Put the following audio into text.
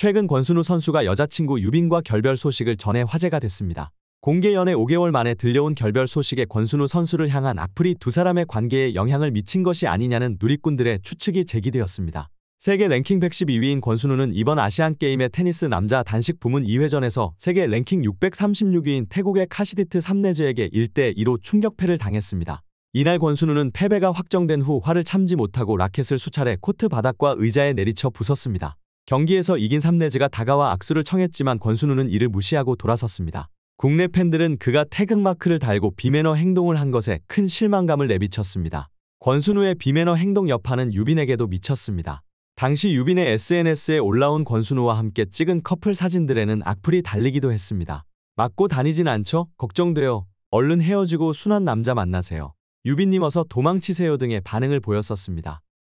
최근 권순우 선수가 여자친구 유빈과 결별 소식을 전해 화제가 됐습니다. 공개 연애 5개월 만에 들려온 결별 소식에 권순우 선수를 향한 악플이 두 사람의 관계에 영향을 미친 것이 아니냐는 누리꾼들의 추측이 제기되었습니다. 세계 랭킹 112위인 권순우는 이번 아시안게임의 테니스 남자 단식 부문 2회전에서 세계 랭킹 636위인 태국의 카시디트 삼네즈에게 1대2로 충격패를 당했습니다. 이날 권순우는 패배가 확정된 후 화를 참지 못하고 라켓을 수차례 코트 바닥과 의자에 내리쳐 부쉈습니다. 경기에서 이긴 삼내지가 다가와 악수를 청했지만 권순우는 이를 무시하고 돌아섰습니다. 국내 팬들은 그가 태극마크를 달고 비매너 행동을 한 것에 큰 실망감을 내비쳤습니다. 권순우의 비매너 행동 여파는 유빈에게도 미쳤습니다. 당시 유빈의 SNS에 올라온 권순우와 함께 찍은 커플 사진들에는 악플이 달리기도 했습니다. 맞고 다니진 않죠? 걱정돼요. 얼른 헤어지고 순한 남자 만나세요. 유빈님 어서 도망치세요 등의 반응을 보였었습니다.